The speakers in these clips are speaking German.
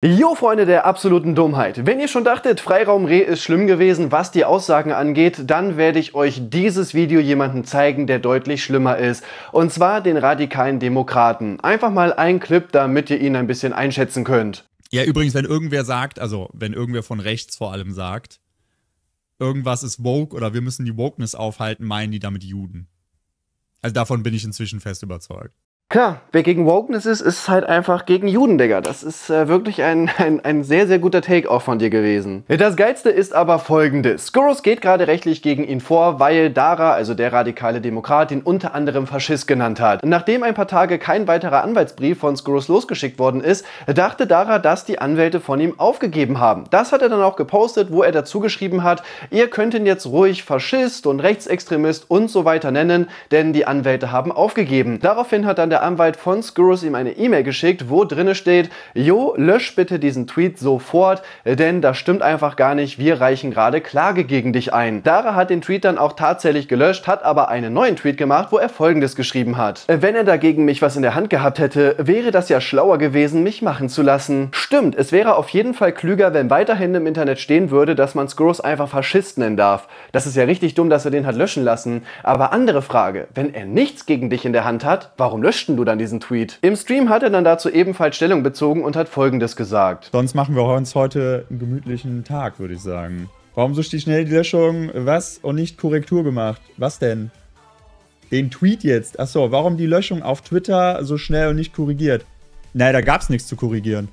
Jo Freunde der absoluten Dummheit, wenn ihr schon dachtet, Freiraum Reh ist schlimm gewesen, was die Aussagen angeht, dann werde ich euch dieses Video jemanden zeigen, der deutlich schlimmer ist. Und zwar den radikalen Demokraten. Einfach mal ein Clip, damit ihr ihn ein bisschen einschätzen könnt. Ja, übrigens, wenn irgendwer sagt, also wenn irgendwer von rechts vor allem sagt, irgendwas ist woke oder wir müssen die Wokeness aufhalten, meinen die damit Juden. Also davon bin ich inzwischen fest überzeugt. Klar, wer gegen Wokeness ist, ist halt einfach gegen Juden, Digga. Das ist äh, wirklich ein, ein, ein sehr, sehr guter Take-off von dir gewesen. Das Geilste ist aber folgendes. Skoros geht gerade rechtlich gegen ihn vor, weil Dara, also der radikale Demokrat, ihn unter anderem Faschist genannt hat. Nachdem ein paar Tage kein weiterer Anwaltsbrief von Skoros losgeschickt worden ist, dachte Dara, dass die Anwälte von ihm aufgegeben haben. Das hat er dann auch gepostet, wo er dazu geschrieben hat, ihr könnt ihn jetzt ruhig Faschist und Rechtsextremist und so weiter nennen, denn die Anwälte haben aufgegeben. Daraufhin hat dann der der Anwalt von Skurrus ihm eine E-Mail geschickt, wo drinne steht, jo, lösch bitte diesen Tweet sofort, denn das stimmt einfach gar nicht, wir reichen gerade Klage gegen dich ein. Dara hat den Tweet dann auch tatsächlich gelöscht, hat aber einen neuen Tweet gemacht, wo er folgendes geschrieben hat. Wenn er dagegen mich was in der Hand gehabt hätte, wäre das ja schlauer gewesen, mich machen zu lassen. Stimmt, es wäre auf jeden Fall klüger, wenn weiterhin im Internet stehen würde, dass man Skurrus einfach Faschist nennen darf. Das ist ja richtig dumm, dass er den hat löschen lassen. Aber andere Frage, wenn er nichts gegen dich in der Hand hat, warum löscht Christian du dann diesen Tweet. Im Stream hat er dann dazu ebenfalls Stellung bezogen und hat folgendes gesagt. Sonst machen wir uns heute einen gemütlichen Tag, würde ich sagen. Warum so schnell die Löschung? Was? Und nicht Korrektur gemacht? Was denn? Den Tweet jetzt. Achso, warum die Löschung auf Twitter so schnell und nicht korrigiert? Naja, da gab es nichts zu korrigieren.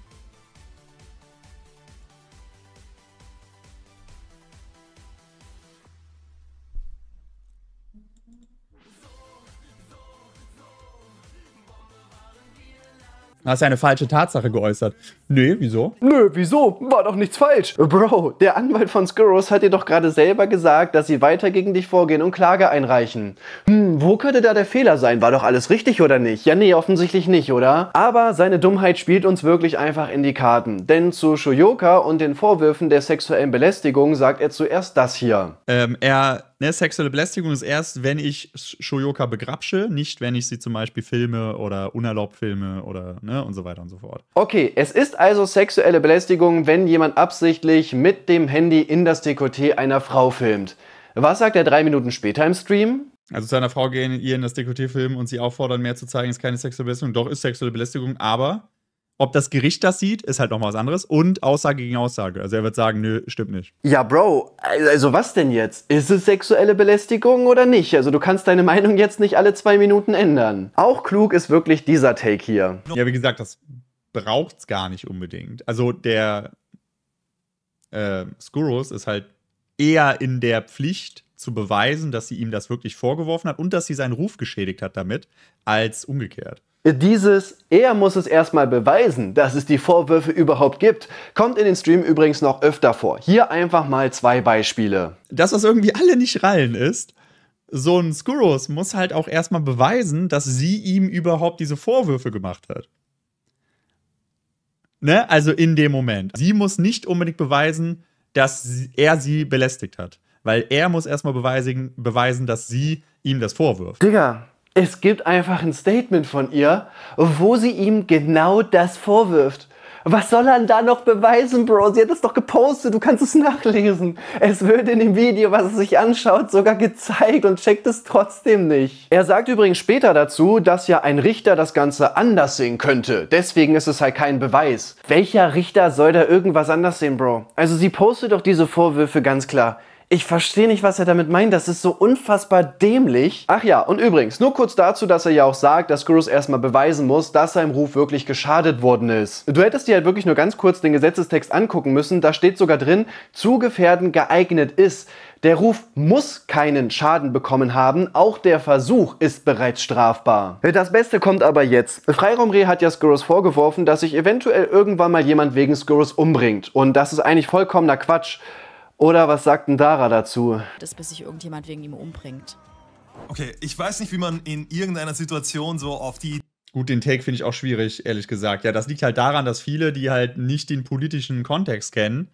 Hast ja eine falsche Tatsache geäußert. Nee, wieso? Nö, wieso? War doch nichts falsch. Bro, der Anwalt von Skurrus hat dir doch gerade selber gesagt, dass sie weiter gegen dich vorgehen und Klage einreichen. Hm, wo könnte da der Fehler sein? War doch alles richtig oder nicht? Ja, nee, offensichtlich nicht, oder? Aber seine Dummheit spielt uns wirklich einfach in die Karten. Denn zu Shoyoka und den Vorwürfen der sexuellen Belästigung sagt er zuerst das hier. Ähm, er ne, sexuelle Belästigung ist erst, wenn ich Shoyoka begrapsche, nicht wenn ich sie zum Beispiel filme oder unerlaubt filme oder ne, und so weiter und so fort. Okay, es ist also sexuelle Belästigung, wenn jemand absichtlich mit dem Handy in das Dekolleté einer Frau filmt. Was sagt er drei Minuten später im Stream? Also zu einer Frau gehen, ihr in das Dekolleté filmen und sie auffordern, mehr zu zeigen, ist keine sexuelle Belästigung. Doch ist sexuelle Belästigung, aber ob das Gericht das sieht, ist halt nochmal was anderes. Und Aussage gegen Aussage. Also er wird sagen, nö, stimmt nicht. Ja, Bro, also was denn jetzt? Ist es sexuelle Belästigung oder nicht? Also du kannst deine Meinung jetzt nicht alle zwei Minuten ändern. Auch klug ist wirklich dieser Take hier. Ja, wie gesagt, das braucht's gar nicht unbedingt. Also der äh, Skuros ist halt eher in der Pflicht zu beweisen, dass sie ihm das wirklich vorgeworfen hat und dass sie seinen Ruf geschädigt hat damit, als umgekehrt. Dieses er muss es erstmal beweisen, dass es die Vorwürfe überhaupt gibt, kommt in den Stream übrigens noch öfter vor. Hier einfach mal zwei Beispiele. Dass das irgendwie alle nicht rallen ist, so ein Skuros muss halt auch erstmal beweisen, dass sie ihm überhaupt diese Vorwürfe gemacht hat. Ne? Also in dem Moment. Sie muss nicht unbedingt beweisen, dass er sie belästigt hat. Weil er muss erstmal beweisen, beweisen, dass sie ihm das vorwirft. Digga, es gibt einfach ein Statement von ihr, wo sie ihm genau das vorwirft. Was soll er denn da noch beweisen, Bro? Sie hat es doch gepostet, du kannst es nachlesen. Es wird in dem Video, was er sich anschaut, sogar gezeigt und checkt es trotzdem nicht. Er sagt übrigens später dazu, dass ja ein Richter das Ganze anders sehen könnte. Deswegen ist es halt kein Beweis. Welcher Richter soll da irgendwas anders sehen, Bro? Also sie postet doch diese Vorwürfe ganz klar. Ich verstehe nicht, was er damit meint. Das ist so unfassbar dämlich. Ach ja, und übrigens, nur kurz dazu, dass er ja auch sagt, dass Skurrus erstmal beweisen muss, dass seinem Ruf wirklich geschadet worden ist. Du hättest dir halt wirklich nur ganz kurz den Gesetzestext angucken müssen. Da steht sogar drin, zu gefährden geeignet ist. Der Ruf muss keinen Schaden bekommen haben, auch der Versuch ist bereits strafbar. Das Beste kommt aber jetzt. Freiraumreh hat ja Skurrus vorgeworfen, dass sich eventuell irgendwann mal jemand wegen Skurrus umbringt. Und das ist eigentlich vollkommener Quatsch. Oder was sagt denn Dara dazu? Das, bis sich irgendjemand wegen ihm umbringt. Okay, ich weiß nicht, wie man in irgendeiner Situation so auf die Gut, den Take finde ich auch schwierig, ehrlich gesagt. Ja, das liegt halt daran, dass viele, die halt nicht den politischen Kontext kennen,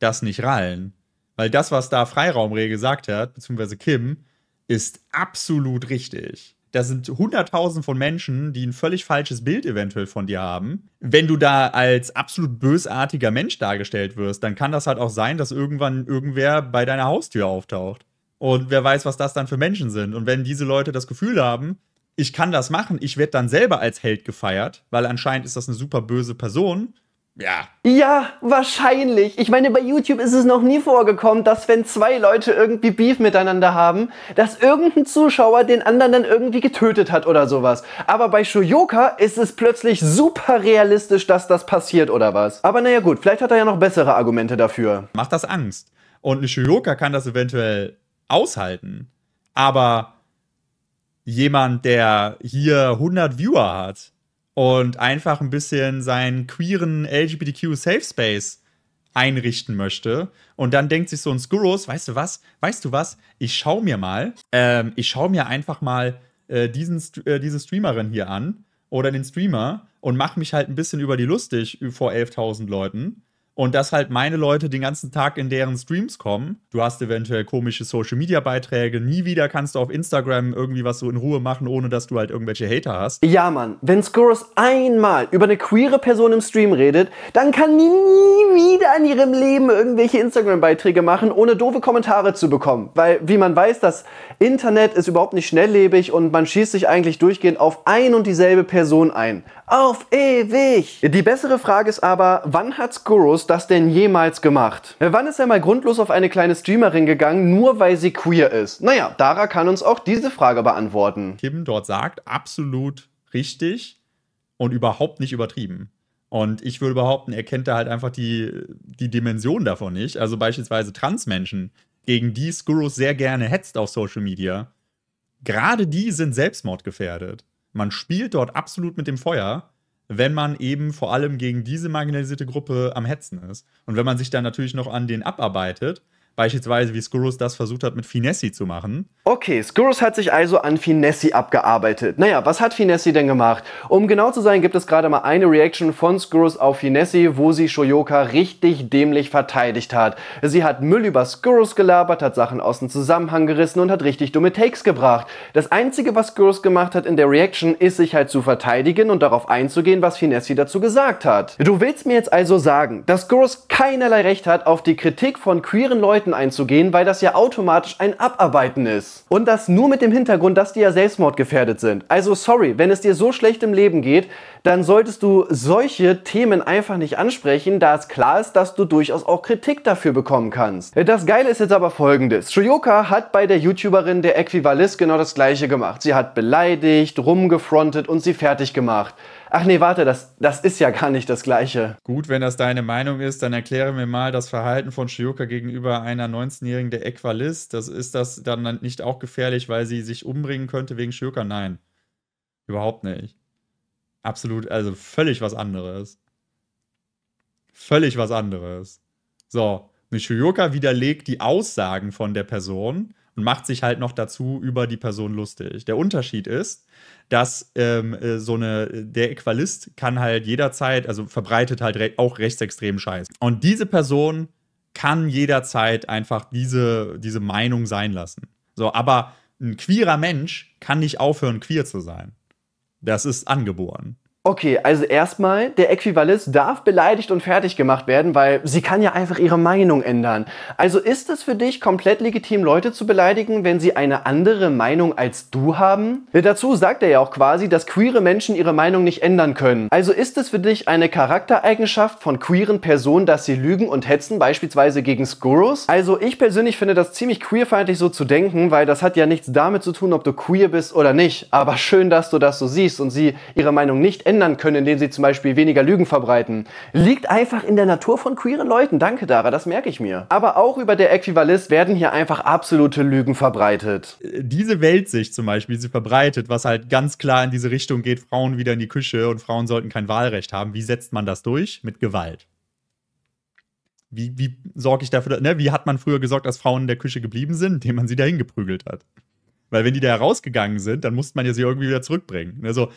das nicht rallen. Weil das, was da Freiraumreh gesagt hat, beziehungsweise Kim, ist absolut richtig da sind hunderttausend von Menschen, die ein völlig falsches Bild eventuell von dir haben. Wenn du da als absolut bösartiger Mensch dargestellt wirst, dann kann das halt auch sein, dass irgendwann irgendwer bei deiner Haustür auftaucht. Und wer weiß, was das dann für Menschen sind. Und wenn diese Leute das Gefühl haben, ich kann das machen, ich werde dann selber als Held gefeiert, weil anscheinend ist das eine super böse Person, ja. Ja, wahrscheinlich. Ich meine, bei YouTube ist es noch nie vorgekommen, dass wenn zwei Leute irgendwie Beef miteinander haben, dass irgendein Zuschauer den anderen dann irgendwie getötet hat oder sowas. Aber bei Shoyoka ist es plötzlich super realistisch, dass das passiert oder was. Aber naja gut, vielleicht hat er ja noch bessere Argumente dafür. Macht das Angst. Und eine Shoyoka kann das eventuell aushalten. Aber jemand, der hier 100 Viewer hat, und einfach ein bisschen seinen queeren LGBTQ Safe Space einrichten möchte. Und dann denkt sich so ein Skuros, weißt du was, weißt du was, ich schau mir mal, ähm, ich schau mir einfach mal äh, diesen, äh, diese Streamerin hier an oder den Streamer und mach mich halt ein bisschen über die lustig vor 11.000 Leuten und dass halt meine Leute den ganzen Tag in deren Streams kommen. Du hast eventuell komische Social-Media-Beiträge. Nie wieder kannst du auf Instagram irgendwie was so in Ruhe machen, ohne dass du halt irgendwelche Hater hast. Ja, Mann. Wenn Skurrus einmal über eine queere Person im Stream redet, dann kann die nie wieder in ihrem Leben irgendwelche Instagram-Beiträge machen, ohne doofe Kommentare zu bekommen. Weil, wie man weiß, das Internet ist überhaupt nicht schnelllebig und man schießt sich eigentlich durchgehend auf ein und dieselbe Person ein. Auf ewig! Die bessere Frage ist aber, wann hat Skurrus das denn jemals gemacht? Äh, wann ist er mal grundlos auf eine kleine Streamerin gegangen, nur weil sie queer ist? Naja, Dara kann uns auch diese Frage beantworten. Kim dort sagt, absolut richtig und überhaupt nicht übertrieben. Und ich würde behaupten, er kennt da halt einfach die, die Dimension davon nicht. Also beispielsweise Transmenschen, gegen die Skurrus sehr gerne hetzt auf Social Media. Gerade die sind selbstmordgefährdet. Man spielt dort absolut mit dem Feuer wenn man eben vor allem gegen diese marginalisierte Gruppe am Hetzen ist. Und wenn man sich dann natürlich noch an den abarbeitet, beispielsweise wie Skurrus das versucht hat, mit Finessi zu machen. Okay, Skurrus hat sich also an Finessi abgearbeitet. Naja, was hat Finessi denn gemacht? Um genau zu sein, gibt es gerade mal eine Reaction von Skurrus auf Finessi, wo sie Shoyoka richtig dämlich verteidigt hat. Sie hat Müll über Skurrus gelabert, hat Sachen aus dem Zusammenhang gerissen und hat richtig dumme Takes gebracht. Das Einzige, was Skurrus gemacht hat in der Reaction, ist sich halt zu verteidigen und darauf einzugehen, was Finessi dazu gesagt hat. Du willst mir jetzt also sagen, dass Skurrus keinerlei Recht hat auf die Kritik von queeren Leuten Seiten einzugehen, weil das ja automatisch ein Abarbeiten ist. Und das nur mit dem Hintergrund, dass die ja selbstmordgefährdet sind. Also sorry, wenn es dir so schlecht im Leben geht, dann solltest du solche Themen einfach nicht ansprechen, da es klar ist, dass du durchaus auch Kritik dafür bekommen kannst. Das Geile ist jetzt aber folgendes. Shoyoka hat bei der YouTuberin der Äquivalist genau das gleiche gemacht. Sie hat beleidigt, rumgefrontet und sie fertig gemacht ach nee, warte, das, das ist ja gar nicht das Gleiche. Gut, wenn das deine Meinung ist, dann erkläre mir mal das Verhalten von Shioka gegenüber einer 19-Jährigen, der Äqualist. Das ist das dann nicht auch gefährlich, weil sie sich umbringen könnte wegen Shioka? Nein. Überhaupt nicht. Absolut, also völlig was anderes. Völlig was anderes. So, eine Shioka widerlegt die Aussagen von der Person und macht sich halt noch dazu über die Person lustig. Der Unterschied ist, dass ähm, äh, so eine, der Äqualist kann halt jederzeit, also verbreitet halt re auch rechtsextremen Scheiß. Und diese Person kann jederzeit einfach diese, diese Meinung sein lassen. So, aber ein queerer Mensch kann nicht aufhören, queer zu sein. Das ist angeboren. Okay, also erstmal, der Äquivalist darf beleidigt und fertig gemacht werden, weil sie kann ja einfach ihre Meinung ändern. Also ist es für dich komplett legitim, Leute zu beleidigen, wenn sie eine andere Meinung als du haben? Dazu sagt er ja auch quasi, dass queere Menschen ihre Meinung nicht ändern können. Also ist es für dich eine Charaktereigenschaft von queeren Personen, dass sie lügen und hetzen, beispielsweise gegen Skurros? Also ich persönlich finde das ziemlich queerfeindlich so zu denken, weil das hat ja nichts damit zu tun, ob du queer bist oder nicht. Aber schön, dass du das so siehst und sie ihre Meinung nicht ändern ändern können, indem sie zum Beispiel weniger Lügen verbreiten, liegt einfach in der Natur von queeren Leuten. Danke, Dara, das merke ich mir. Aber auch über der Äquivalist werden hier einfach absolute Lügen verbreitet. Diese Weltsicht zum Beispiel, die sie verbreitet, was halt ganz klar in diese Richtung geht, Frauen wieder in die Küche und Frauen sollten kein Wahlrecht haben. Wie setzt man das durch? Mit Gewalt. Wie, wie sorge ich dafür, ne? wie hat man früher gesorgt, dass Frauen in der Küche geblieben sind, indem man sie dahin geprügelt hat? Weil wenn die da rausgegangen sind, dann musste man ja sie irgendwie wieder zurückbringen. Also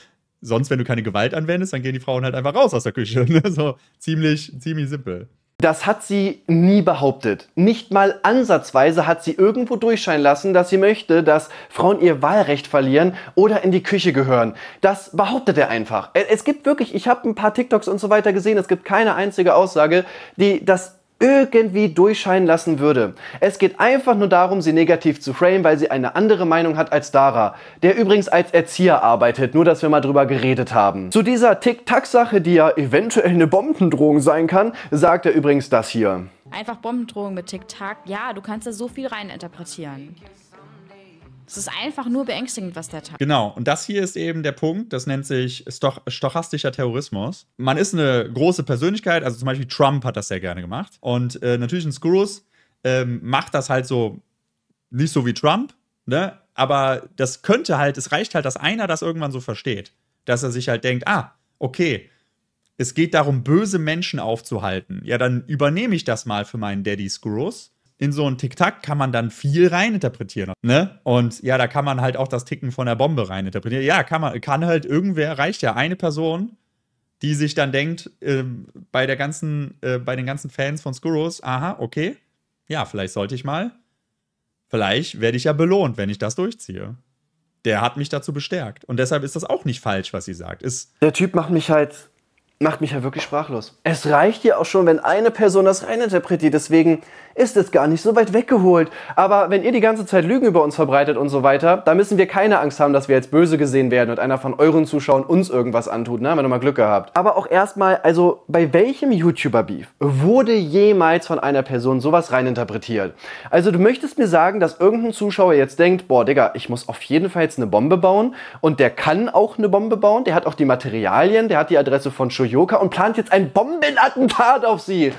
sonst, wenn du keine Gewalt anwendest, dann gehen die Frauen halt einfach raus aus der Küche. Ne? So ziemlich, ziemlich simpel. Das hat sie nie behauptet. Nicht mal ansatzweise hat sie irgendwo durchscheinen lassen, dass sie möchte, dass Frauen ihr Wahlrecht verlieren oder in die Küche gehören. Das behauptet er einfach. Es gibt wirklich, ich habe ein paar TikToks und so weiter gesehen, es gibt keine einzige Aussage, die das irgendwie durchscheinen lassen würde. Es geht einfach nur darum, sie negativ zu framen, weil sie eine andere Meinung hat als Dara, der übrigens als Erzieher arbeitet, nur dass wir mal drüber geredet haben. Zu dieser Tic-Tac-Sache, die ja eventuell eine Bombendrohung sein kann, sagt er übrigens das hier. Einfach Bombendrohung mit Tic-Tac, ja, du kannst da so viel reininterpretieren. Es ist einfach nur beängstigend, was der tat. Genau, und das hier ist eben der Punkt, das nennt sich Stoch stochastischer Terrorismus. Man ist eine große Persönlichkeit, also zum Beispiel Trump hat das sehr gerne gemacht. Und äh, natürlich ein Screws ähm, macht das halt so nicht so wie Trump, ne? Aber das könnte halt, es reicht halt, dass einer das irgendwann so versteht. Dass er sich halt denkt, ah, okay, es geht darum, böse Menschen aufzuhalten. Ja, dann übernehme ich das mal für meinen Daddy Screws in so einen Tic-Tac kann man dann viel reininterpretieren. Ne? Und ja, da kann man halt auch das Ticken von der Bombe reininterpretieren. Ja, kann man, kann halt irgendwer, reicht ja eine Person, die sich dann denkt, äh, bei der ganzen, äh, bei den ganzen Fans von Skuros, aha, okay, ja, vielleicht sollte ich mal. Vielleicht werde ich ja belohnt, wenn ich das durchziehe. Der hat mich dazu bestärkt. Und deshalb ist das auch nicht falsch, was sie sagt. Ist der Typ macht mich halt macht mich ja wirklich sprachlos. Es reicht ja auch schon, wenn eine Person das reininterpretiert. Deswegen ist es gar nicht so weit weggeholt. Aber wenn ihr die ganze Zeit Lügen über uns verbreitet und so weiter, da müssen wir keine Angst haben, dass wir als böse gesehen werden und einer von euren Zuschauern uns irgendwas antut. Na, ne? haben wir nochmal Glück gehabt. Aber auch erstmal, also bei welchem YouTuber-Beef wurde jemals von einer Person sowas reininterpretiert? Also du möchtest mir sagen, dass irgendein Zuschauer jetzt denkt, boah, Digga, ich muss auf jeden Fall jetzt eine Bombe bauen und der kann auch eine Bombe bauen, der hat auch die Materialien, der hat die Adresse von Shoyu Yoka und plant jetzt ein Bombenattentat auf sie.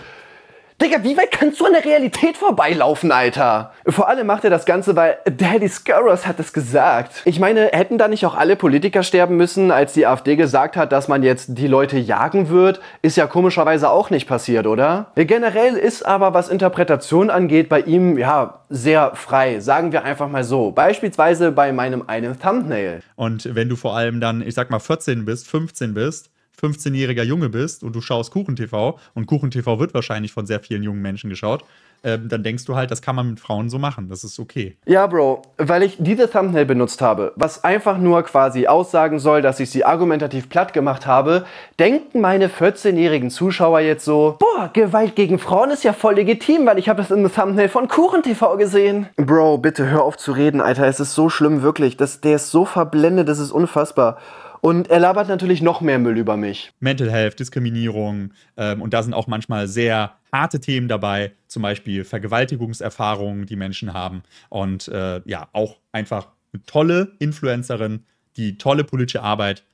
Digga, wie weit kannst du an der Realität vorbeilaufen, Alter? Vor allem macht er das Ganze, weil Daddy Skurros hat es gesagt. Ich meine, hätten da nicht auch alle Politiker sterben müssen, als die AfD gesagt hat, dass man jetzt die Leute jagen wird? Ist ja komischerweise auch nicht passiert, oder? Generell ist aber, was Interpretation angeht, bei ihm, ja, sehr frei. Sagen wir einfach mal so. Beispielsweise bei meinem einen Thumbnail. Und wenn du vor allem dann, ich sag mal, 14 bist, 15 bist, 15-jähriger Junge bist und du schaust Kuchen-TV und Kuchen-TV wird wahrscheinlich von sehr vielen jungen Menschen geschaut, ähm, dann denkst du halt, das kann man mit Frauen so machen, das ist okay. Ja, Bro, weil ich diese Thumbnail benutzt habe, was einfach nur quasi aussagen soll, dass ich sie argumentativ platt gemacht habe, denken meine 14-jährigen Zuschauer jetzt so, boah, Gewalt gegen Frauen ist ja voll legitim, weil ich habe das in der Thumbnail von Kuchen-TV gesehen. Bro, bitte hör auf zu reden, Alter, es ist so schlimm, wirklich. Das, der ist so verblendet, das ist unfassbar. Und er labert natürlich noch mehr Müll über mich. Mental Health, Diskriminierung. Ähm, und da sind auch manchmal sehr harte Themen dabei, zum Beispiel Vergewaltigungserfahrungen, die Menschen haben. Und äh, ja, auch einfach eine tolle Influencerin, die tolle politische Arbeit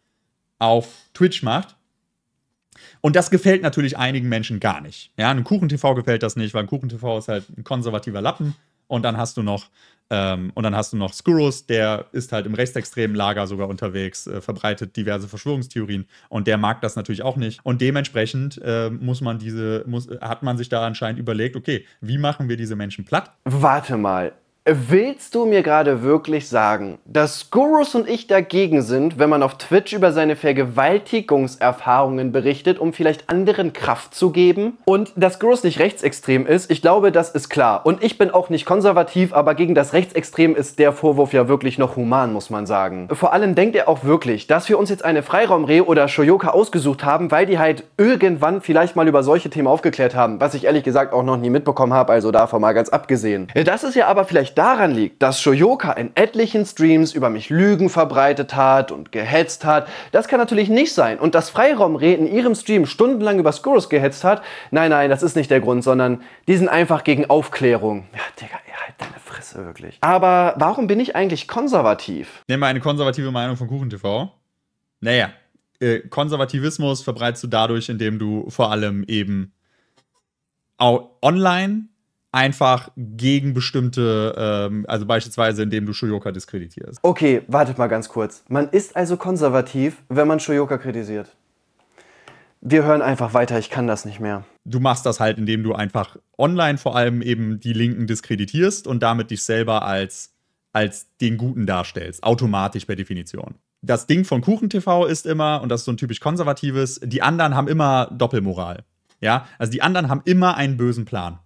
auf Twitch macht. Und das gefällt natürlich einigen Menschen gar nicht. Ja, einem Kuchen TV gefällt das nicht, weil ein Kuchen TV ist halt ein konservativer Lappen. Und dann hast du noch ähm, und dann hast du noch Skuros, der ist halt im rechtsextremen Lager sogar unterwegs, äh, verbreitet diverse Verschwörungstheorien und der mag das natürlich auch nicht. Und dementsprechend äh, muss man diese, muss, hat man sich da anscheinend überlegt, okay, wie machen wir diese Menschen platt? Warte mal, Willst du mir gerade wirklich sagen, dass Gurus und ich dagegen sind, wenn man auf Twitch über seine Vergewaltigungserfahrungen berichtet, um vielleicht anderen Kraft zu geben? Und dass Gurus nicht rechtsextrem ist, ich glaube, das ist klar. Und ich bin auch nicht konservativ, aber gegen das Rechtsextrem ist der Vorwurf ja wirklich noch human, muss man sagen. Vor allem denkt er auch wirklich, dass wir uns jetzt eine Freiraumreh oder Shoyoka ausgesucht haben, weil die halt irgendwann vielleicht mal über solche Themen aufgeklärt haben, was ich ehrlich gesagt auch noch nie mitbekommen habe, also davon mal ganz abgesehen. Das ist ja aber vielleicht daran liegt, dass Shoyoka in etlichen Streams über mich Lügen verbreitet hat und gehetzt hat, das kann natürlich nicht sein. Und dass Freiraumred in ihrem Stream stundenlang über Skurus gehetzt hat, nein, nein, das ist nicht der Grund, sondern die sind einfach gegen Aufklärung. Ja, Digga, ihr halt deine Fresse wirklich. Aber warum bin ich eigentlich konservativ? Nehmen wir eine konservative Meinung von KuchenTV. Naja, äh, Konservativismus verbreitest du dadurch, indem du vor allem eben online einfach gegen bestimmte, ähm, also beispielsweise indem du Shoyoka diskreditierst. Okay, wartet mal ganz kurz. Man ist also konservativ, wenn man Shoyoka kritisiert. Wir hören einfach weiter, ich kann das nicht mehr. Du machst das halt, indem du einfach online vor allem eben die Linken diskreditierst und damit dich selber als, als den Guten darstellst, automatisch per Definition. Das Ding von KuchenTV ist immer, und das ist so ein typisch konservatives, die anderen haben immer Doppelmoral. Ja, also die anderen haben immer einen bösen Plan.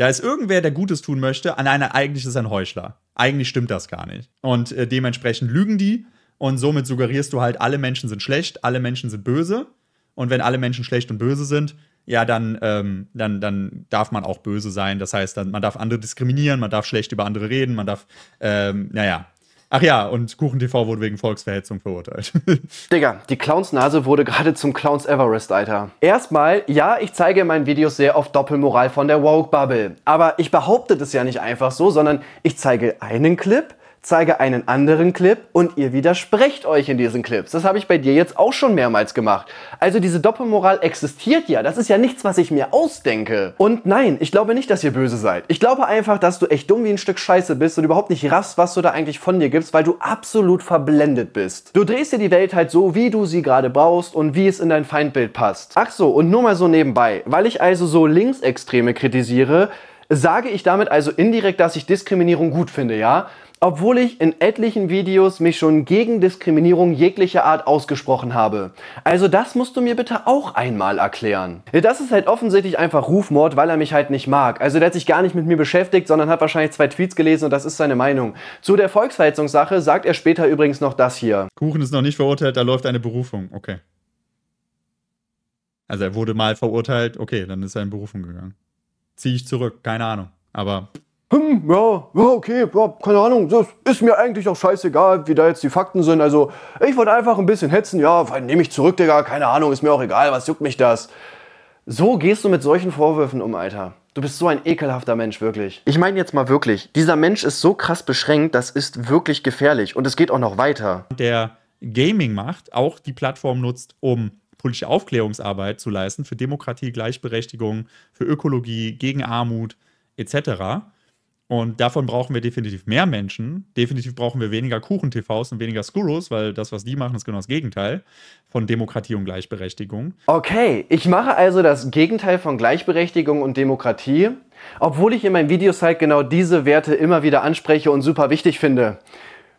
Da ist irgendwer, der Gutes tun möchte, an ah, einer, eigentlich ist ein Heuchler. Eigentlich stimmt das gar nicht. Und äh, dementsprechend lügen die und somit suggerierst du halt, alle Menschen sind schlecht, alle Menschen sind böse. Und wenn alle Menschen schlecht und böse sind, ja, dann, ähm, dann, dann darf man auch böse sein. Das heißt, dann, man darf andere diskriminieren, man darf schlecht über andere reden, man darf, ähm, naja, Ach ja, und Kuchen TV wurde wegen Volksverhetzung verurteilt. Digga, die Clownsnase wurde gerade zum Clowns Everest, Alter. Erstmal, ja, ich zeige in meinen Videos sehr oft Doppelmoral von der Woke Bubble. Aber ich behaupte das ja nicht einfach so, sondern ich zeige einen Clip zeige einen anderen Clip und ihr widersprecht euch in diesen Clips. Das habe ich bei dir jetzt auch schon mehrmals gemacht. Also diese Doppelmoral existiert ja. Das ist ja nichts, was ich mir ausdenke. Und nein, ich glaube nicht, dass ihr böse seid. Ich glaube einfach, dass du echt dumm wie ein Stück Scheiße bist und überhaupt nicht raffst, was du da eigentlich von dir gibst, weil du absolut verblendet bist. Du drehst dir die Welt halt so, wie du sie gerade brauchst und wie es in dein Feindbild passt. Ach so, und nur mal so nebenbei. Weil ich also so Linksextreme kritisiere, sage ich damit also indirekt, dass ich Diskriminierung gut finde, ja? obwohl ich in etlichen Videos mich schon gegen Diskriminierung jeglicher Art ausgesprochen habe. Also das musst du mir bitte auch einmal erklären. Das ist halt offensichtlich einfach Rufmord, weil er mich halt nicht mag. Also der hat sich gar nicht mit mir beschäftigt, sondern hat wahrscheinlich zwei Tweets gelesen und das ist seine Meinung. Zu der Volksverhetzungssache sagt er später übrigens noch das hier. Kuchen ist noch nicht verurteilt, da läuft eine Berufung. Okay. Also er wurde mal verurteilt, okay, dann ist er in Berufung gegangen. Ziehe ich zurück, keine Ahnung. Aber hm, ja, ja, okay, ja, keine Ahnung, das ist mir eigentlich auch scheißegal, wie da jetzt die Fakten sind. Also, ich wollte einfach ein bisschen hetzen, ja, nehme ich zurück, Digga, keine Ahnung, ist mir auch egal, was juckt mich das? So gehst du mit solchen Vorwürfen um, Alter. Du bist so ein ekelhafter Mensch, wirklich. Ich meine jetzt mal wirklich, dieser Mensch ist so krass beschränkt, das ist wirklich gefährlich und es geht auch noch weiter. Der Gaming macht, auch die Plattform nutzt, um politische Aufklärungsarbeit zu leisten für Demokratie, Gleichberechtigung, für Ökologie, gegen Armut etc und davon brauchen wir definitiv mehr Menschen. Definitiv brauchen wir weniger Kuchen-TVs und weniger Skurros, weil das, was die machen, ist genau das Gegenteil von Demokratie und Gleichberechtigung. Okay, ich mache also das Gegenteil von Gleichberechtigung und Demokratie, obwohl ich in meinen Videos halt genau diese Werte immer wieder anspreche und super wichtig finde.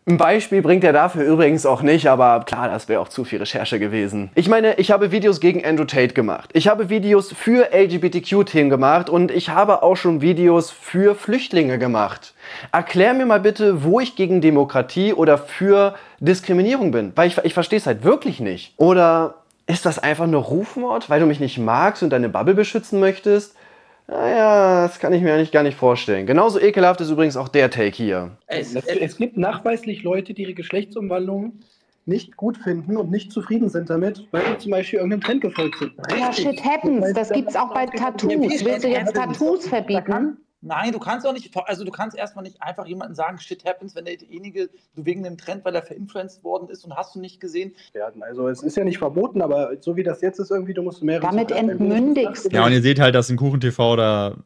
Ein Beispiel bringt er dafür übrigens auch nicht, aber klar, das wäre auch zu viel Recherche gewesen. Ich meine, ich habe Videos gegen Andrew Tate gemacht. Ich habe Videos für LGBTQ-Themen gemacht und ich habe auch schon Videos für Flüchtlinge gemacht. Erklär mir mal bitte, wo ich gegen Demokratie oder für Diskriminierung bin, weil ich, ich verstehe es halt wirklich nicht. Oder ist das einfach nur Rufmord, weil du mich nicht magst und deine Bubble beschützen möchtest? Naja, ah das kann ich mir eigentlich gar nicht vorstellen. Genauso ekelhaft ist übrigens auch der Take hier. Es, es, es gibt nachweislich Leute, die ihre Geschlechtsumwandlung nicht gut finden und nicht zufrieden sind damit, weil sie zum Beispiel irgendeinem Trend gefolgt sind. Ja, shit happens. Das gibt es auch bei Tattoos. Willst du jetzt Tattoos verbieten? Nein, du kannst auch nicht, also du kannst erstmal nicht einfach jemandem sagen, shit happens, wenn derjenige, du wegen dem Trend, weil er verinfluenced worden ist und hast du nicht gesehen. Also es ist ja nicht verboten, aber so wie das jetzt ist, irgendwie, du musst mehrere. Damit entmündigst. du. Ja, und ihr seht halt, dass ein Kuchen TV da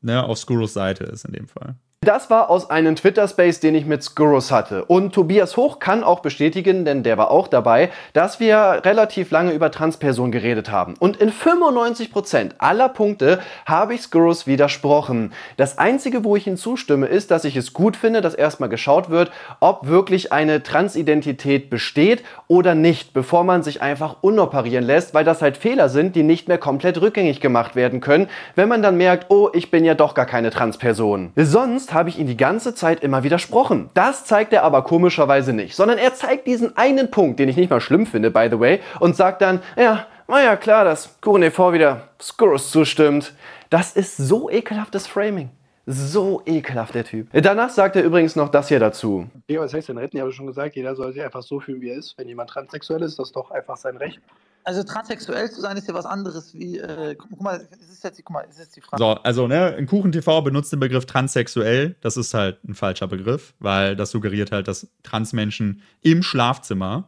ne, auf Skuros Seite ist in dem Fall. Das war aus einem Twitter-Space, den ich mit Skurrus hatte. Und Tobias Hoch kann auch bestätigen, denn der war auch dabei, dass wir relativ lange über Transpersonen geredet haben. Und in 95% aller Punkte habe ich Skurrus widersprochen. Das Einzige, wo ich ihm zustimme, ist, dass ich es gut finde, dass erstmal geschaut wird, ob wirklich eine Transidentität besteht oder nicht, bevor man sich einfach unoperieren lässt, weil das halt Fehler sind, die nicht mehr komplett rückgängig gemacht werden können, wenn man dann merkt, oh, ich bin ja doch gar keine Transperson. Sonst habe ich ihn die ganze Zeit immer widersprochen. Das zeigt er aber komischerweise nicht, sondern er zeigt diesen einen Punkt, den ich nicht mal schlimm finde, by the way, und sagt dann, ja, naja, klar, dass Kurenev wieder Skurus zustimmt. Das ist so ekelhaftes Framing. So ekelhaft, der Typ. Danach sagt er übrigens noch das hier dazu. Ja, was heißt denn retten? Ich habe schon gesagt, jeder soll sich einfach so fühlen, wie er ist. Wenn jemand transsexuell ist, das ist doch einfach sein Recht. Also transsexuell zu sein ist ja was anderes wie, äh, guck, mal, es ist jetzt, guck mal, es ist jetzt die Frage. So, also, ne, in KuchenTV benutzt den Begriff transsexuell. Das ist halt ein falscher Begriff, weil das suggeriert halt, dass Transmenschen im Schlafzimmer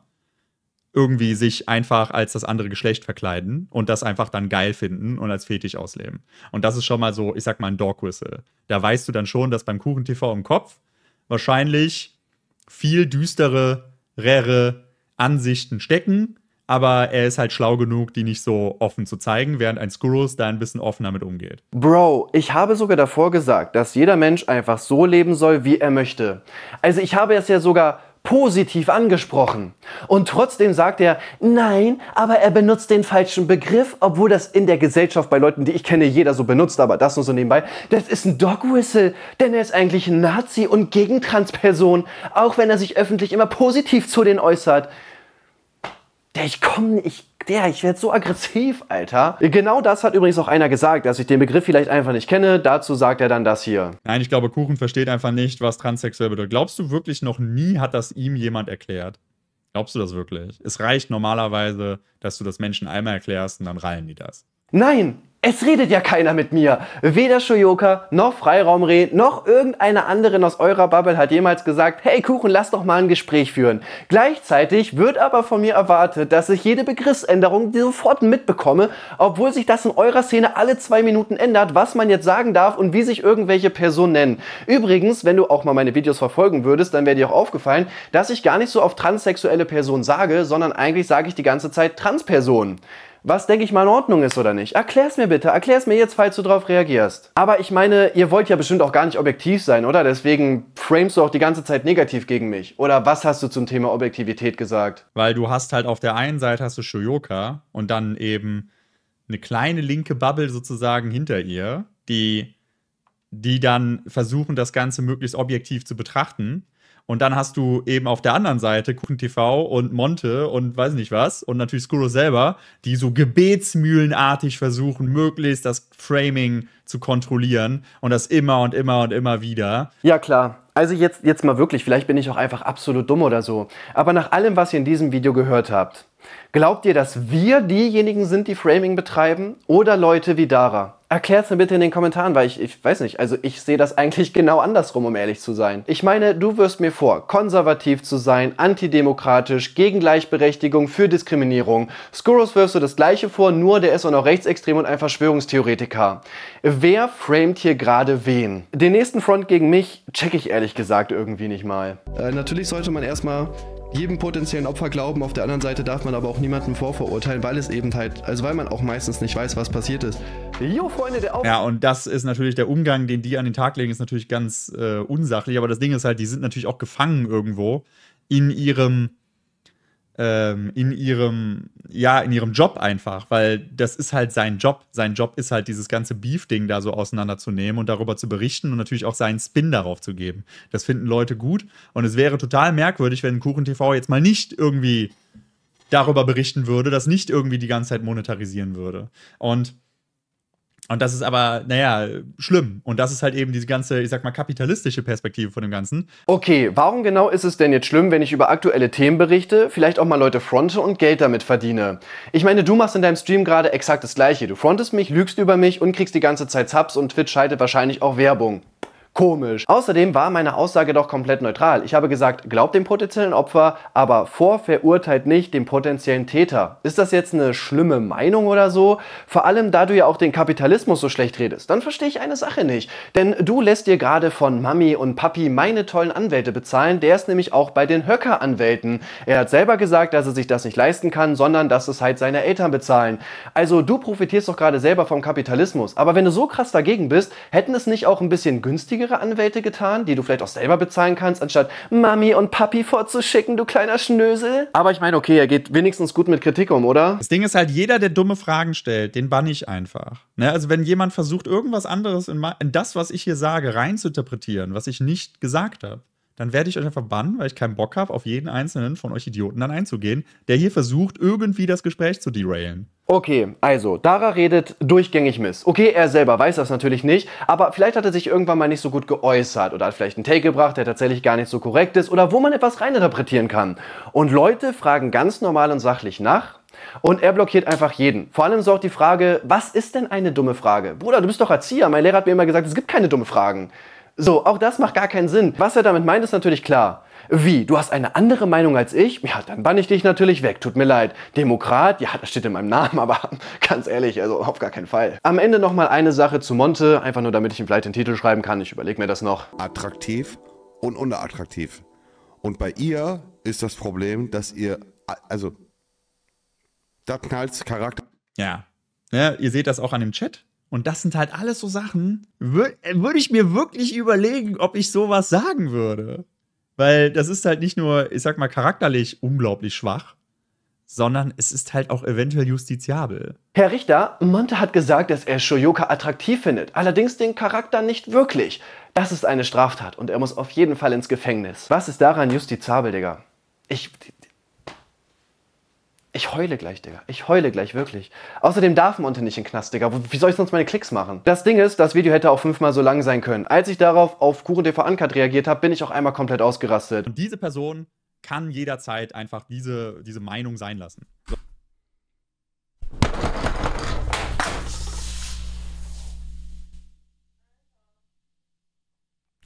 irgendwie sich einfach als das andere Geschlecht verkleiden und das einfach dann geil finden und als Fetisch ausleben. Und das ist schon mal so, ich sag mal, ein Dog Whistle. Da weißt du dann schon, dass beim KuchenTV im Kopf wahrscheinlich viel düsterere, rare Ansichten stecken aber er ist halt schlau genug, die nicht so offen zu zeigen, während ein Skurrus da ein bisschen offener mit umgeht. Bro, ich habe sogar davor gesagt, dass jeder Mensch einfach so leben soll, wie er möchte. Also ich habe es ja sogar positiv angesprochen. Und trotzdem sagt er, nein, aber er benutzt den falschen Begriff, obwohl das in der Gesellschaft bei Leuten, die ich kenne, jeder so benutzt, aber das nur so nebenbei. Das ist ein Dog Whistle, denn er ist eigentlich ein Nazi und gegen Transperson, auch wenn er sich öffentlich immer positiv zu denen äußert. Der, ich komme, ich, der, ich werde so aggressiv, Alter. Genau das hat übrigens auch einer gesagt, dass ich den Begriff vielleicht einfach nicht kenne. Dazu sagt er dann das hier. Nein, ich glaube, Kuchen versteht einfach nicht, was transsexuell bedeutet. Glaubst du wirklich, noch nie hat das ihm jemand erklärt? Glaubst du das wirklich? Es reicht normalerweise, dass du das Menschen einmal erklärst und dann reihen die das. Nein, es redet ja keiner mit mir. Weder Shoyoka, noch Freiraumreh, noch irgendeine anderen aus eurer Bubble hat jemals gesagt, hey Kuchen, lass doch mal ein Gespräch führen. Gleichzeitig wird aber von mir erwartet, dass ich jede Begriffsänderung sofort mitbekomme, obwohl sich das in eurer Szene alle zwei Minuten ändert, was man jetzt sagen darf und wie sich irgendwelche Personen nennen. Übrigens, wenn du auch mal meine Videos verfolgen würdest, dann wäre dir auch aufgefallen, dass ich gar nicht so auf transsexuelle Personen sage, sondern eigentlich sage ich die ganze Zeit Transpersonen was, denke ich mal, in Ordnung ist oder nicht. Erklär's mir bitte, erklär's mir jetzt, falls du drauf reagierst. Aber ich meine, ihr wollt ja bestimmt auch gar nicht objektiv sein, oder? Deswegen framest du auch die ganze Zeit negativ gegen mich. Oder was hast du zum Thema Objektivität gesagt? Weil du hast halt auf der einen Seite hast du Shoyoka und dann eben eine kleine linke Bubble sozusagen hinter ihr, die, die dann versuchen, das Ganze möglichst objektiv zu betrachten. Und dann hast du eben auf der anderen Seite Kuchen TV und Monte und weiß nicht was und natürlich Skuro selber, die so gebetsmühlenartig versuchen, möglichst das Framing zu kontrollieren und das immer und immer und immer wieder. Ja, klar. Also jetzt, jetzt mal wirklich, vielleicht bin ich auch einfach absolut dumm oder so. Aber nach allem, was ihr in diesem Video gehört habt, Glaubt ihr, dass wir diejenigen sind, die Framing betreiben oder Leute wie Dara? Erklärt's mir bitte in den Kommentaren, weil ich, ich weiß nicht, also ich sehe das eigentlich genau andersrum, um ehrlich zu sein. Ich meine, du wirst mir vor, konservativ zu sein, antidemokratisch, gegen Gleichberechtigung, für Diskriminierung. Skoros wirfst du das gleiche vor, nur der ist auch noch rechtsextrem und ein Verschwörungstheoretiker. Wer framet hier gerade wen? Den nächsten Front gegen mich check ich ehrlich gesagt irgendwie nicht mal. Äh, natürlich sollte man erstmal jedem potenziellen Opfer glauben, auf der anderen Seite darf man aber auch niemanden vorverurteilen, weil es eben halt, also weil man auch meistens nicht weiß, was passiert ist. Jo, Freunde, der Auf Ja, und das ist natürlich der Umgang, den die an den Tag legen, ist natürlich ganz äh, unsachlich, aber das Ding ist halt, die sind natürlich auch gefangen irgendwo in ihrem ähm, in ihrem, ja, in ihrem Job einfach, weil das ist halt sein Job. Sein Job ist halt, dieses ganze Beef-Ding da so auseinanderzunehmen und darüber zu berichten und natürlich auch seinen Spin darauf zu geben. Das finden Leute gut und es wäre total merkwürdig, wenn Kuchen TV jetzt mal nicht irgendwie darüber berichten würde, das nicht irgendwie die ganze Zeit monetarisieren würde. Und und das ist aber, naja, schlimm. Und das ist halt eben diese ganze, ich sag mal, kapitalistische Perspektive von dem Ganzen. Okay, warum genau ist es denn jetzt schlimm, wenn ich über aktuelle Themen berichte, vielleicht auch mal Leute fronte und Geld damit verdiene? Ich meine, du machst in deinem Stream gerade exakt das Gleiche. Du frontest mich, lügst über mich und kriegst die ganze Zeit Subs und Twitch schaltet wahrscheinlich auch Werbung komisch. Außerdem war meine Aussage doch komplett neutral. Ich habe gesagt, glaubt dem potenziellen Opfer, aber vorverurteilt nicht den potenziellen Täter. Ist das jetzt eine schlimme Meinung oder so? Vor allem, da du ja auch den Kapitalismus so schlecht redest. Dann verstehe ich eine Sache nicht. Denn du lässt dir gerade von Mami und Papi meine tollen Anwälte bezahlen. Der ist nämlich auch bei den Höcker-Anwälten. Er hat selber gesagt, dass er sich das nicht leisten kann, sondern dass es halt seine Eltern bezahlen. Also du profitierst doch gerade selber vom Kapitalismus. Aber wenn du so krass dagegen bist, hätten es nicht auch ein bisschen günstiger teure Anwälte getan, die du vielleicht auch selber bezahlen kannst, anstatt Mami und Papi vorzuschicken, du kleiner Schnösel. Aber ich meine, okay, er geht wenigstens gut mit Kritik um, oder? Das Ding ist halt, jeder, der dumme Fragen stellt, den bann ich einfach. Ne? Also wenn jemand versucht, irgendwas anderes in, in das, was ich hier sage, reinzuinterpretieren, was ich nicht gesagt habe, dann werde ich euch einfach bannen, weil ich keinen Bock habe, auf jeden einzelnen von euch Idioten dann einzugehen, der hier versucht, irgendwie das Gespräch zu derailen. Okay, also, Dara redet durchgängig Mist. Okay, er selber weiß das natürlich nicht, aber vielleicht hat er sich irgendwann mal nicht so gut geäußert oder hat vielleicht einen Take gebracht, der tatsächlich gar nicht so korrekt ist oder wo man etwas reininterpretieren kann. Und Leute fragen ganz normal und sachlich nach und er blockiert einfach jeden. Vor allem so auch die Frage, was ist denn eine dumme Frage? Bruder, du bist doch Erzieher, mein Lehrer hat mir immer gesagt, es gibt keine dummen Fragen. So, auch das macht gar keinen Sinn. Was er damit meint, ist natürlich klar. Wie? Du hast eine andere Meinung als ich? Ja, dann bann ich dich natürlich weg. Tut mir leid. Demokrat? Ja, das steht in meinem Namen, aber ganz ehrlich, also auf gar keinen Fall. Am Ende nochmal eine Sache zu Monte, einfach nur damit ich ihm vielleicht den Titel schreiben kann. Ich überlege mir das noch. Attraktiv und unattraktiv. Und bei ihr ist das Problem, dass ihr, also, da knallt Charakter. Ja. ja. Ihr seht das auch an dem Chat. Und das sind halt alles so Sachen, äh, würde würd ich mir wirklich überlegen, ob ich sowas sagen würde. Weil das ist halt nicht nur, ich sag mal, charakterlich unglaublich schwach, sondern es ist halt auch eventuell justiziabel. Herr Richter, Monte hat gesagt, dass er Shoyoka attraktiv findet, allerdings den Charakter nicht wirklich. Das ist eine Straftat und er muss auf jeden Fall ins Gefängnis. Was ist daran justiziabel, Digga? Ich, ich heule gleich, Digga. Ich heule gleich, wirklich. Außerdem darf man unten nicht in den Knast, Digga. Wie soll ich sonst meine Klicks machen? Das Ding ist, das Video hätte auch fünfmal so lang sein können. Als ich darauf auf KuchenTV Uncut reagiert habe, bin ich auch einmal komplett ausgerastet. Und diese Person kann jederzeit einfach diese, diese Meinung sein lassen. So.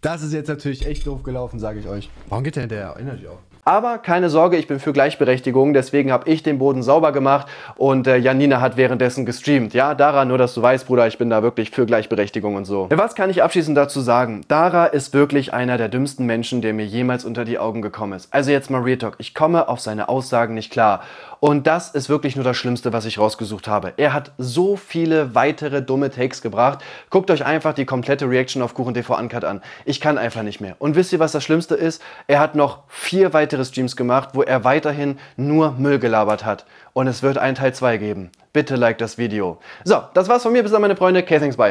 Das ist jetzt natürlich echt doof gelaufen, sage ich euch. Warum geht denn der Energy auf? Aber keine Sorge, ich bin für Gleichberechtigung, deswegen habe ich den Boden sauber gemacht und äh, Janina hat währenddessen gestreamt. Ja, Dara, nur dass du weißt, Bruder, ich bin da wirklich für Gleichberechtigung und so. Was kann ich abschließend dazu sagen? Dara ist wirklich einer der dümmsten Menschen, der mir jemals unter die Augen gekommen ist. Also jetzt mal Real Talk, ich komme auf seine Aussagen nicht klar. Und das ist wirklich nur das Schlimmste, was ich rausgesucht habe. Er hat so viele weitere dumme Takes gebracht. Guckt euch einfach die komplette Reaction auf Kuchen TV Uncut an. Ich kann einfach nicht mehr. Und wisst ihr, was das Schlimmste ist? Er hat noch vier weitere Streams gemacht, wo er weiterhin nur Müll gelabert hat. Und es wird einen Teil 2 geben. Bitte like das Video. So, das war's von mir. Bis dann, meine Freunde. k thanks, bye.